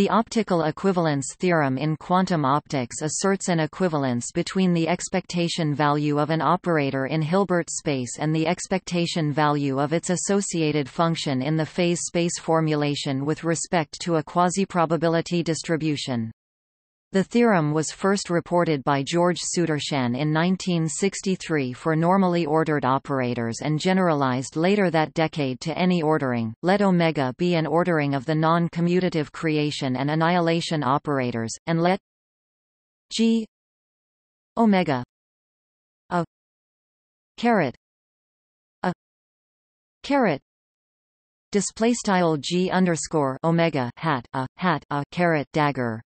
The optical equivalence theorem in quantum optics asserts an equivalence between the expectation value of an operator in Hilbert space and the expectation value of its associated function in the phase space formulation with respect to a quasi-probability distribution. The theorem was first reported by George Sudarshan in 1963 for normally ordered operators and generalized later that decade to any ordering. Let omega be an ordering of the non-commutative creation and annihilation operators, and let g omega a caret a caret display style g underscore omega hat a hat a caret dagger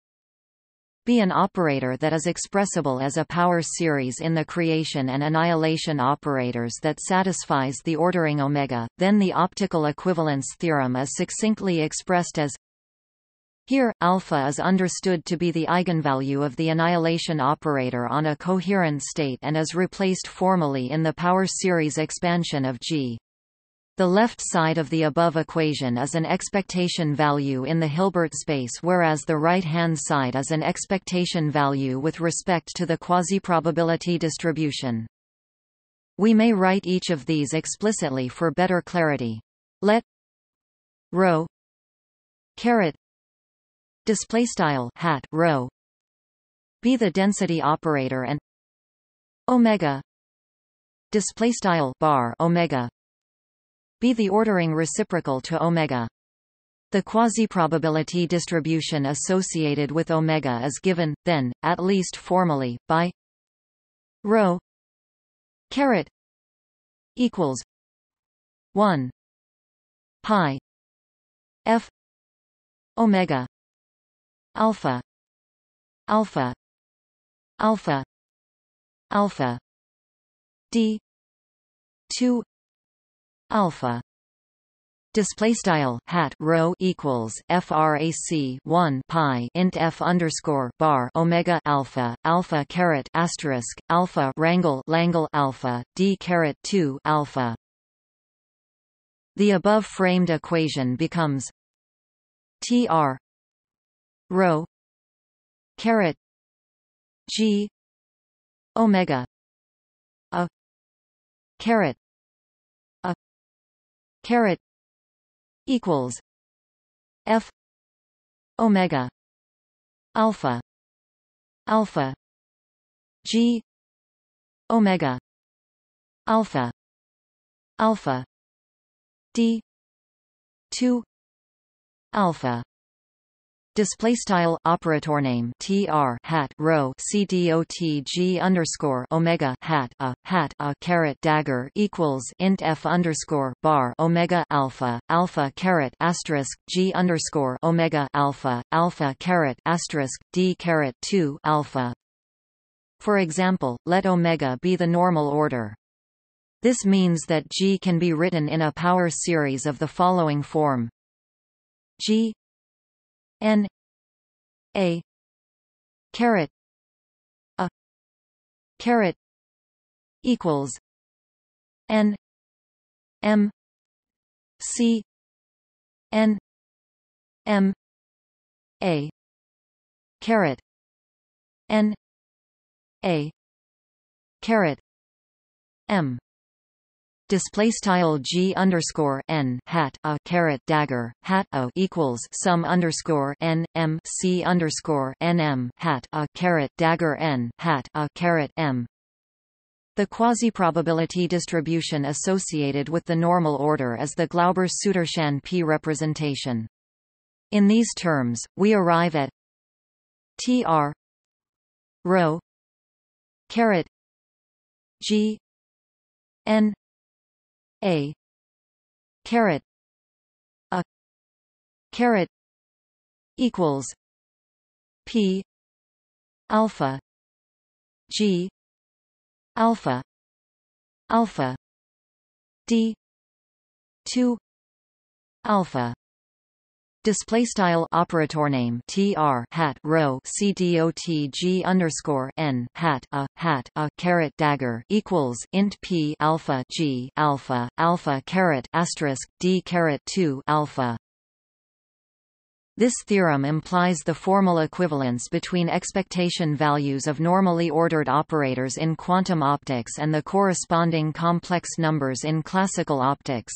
be an operator that is expressible as a power series in the creation and annihilation operators that satisfies the ordering omega, then the optical equivalence theorem is succinctly expressed as here, alpha is understood to be the eigenvalue of the annihilation operator on a coherent state and is replaced formally in the power series expansion of G. The left side of the above equation is an expectation value in the Hilbert space whereas the right-hand side is an expectation value with respect to the quasi-probability distribution. We may write each of these explicitly for better clarity. Let row caret display style hat row be the density operator and omega display style bar omega be the ordering reciprocal to omega. The quasi-probability distribution associated with omega is given, then, at least formally, by rho caret equals 1 pi f omega alpha alpha alpha alpha d 2 alpha display style hat row equals frac 1 pi int f underscore bar omega alpha alpha caret asterisk alpha wrangle langle alpha d caret 2 alpha the above framed equation becomes tr row caret g omega a caret caret equals f omega alpha alpha g omega alpha alpha d 2 alpha Display style operator name tr hat row c dot g underscore omega hat a hat a caret dagger equals int f underscore bar omega alpha alpha caret asterisk g underscore omega alpha alpha caret asterisk d caret two alpha. For example, let omega be the normal order. This means that G can be written in a power series of the following form: G n a caret a caret equals n m c n m a caret n a caret m display style g underscore n hat a caret dagger hat a equals sum underscore n m c underscore n m hat a caret dagger n hat a caret m. The quasi-probability distribution associated with the normal order is the Glauber-Sudarshan p representation. In these terms, we arrive at tr rho caret g n a Carat. a Carat. equals p alpha g alpha alpha d 2 alpha Display style operator name tr hat row c dot g underscore n hat a hat a caret dagger equals int p alpha g alpha alpha caret asterisk d caret two alpha. This theorem implies the formal equivalence between expectation values of normally ordered operators in quantum optics and the corresponding complex numbers in classical optics.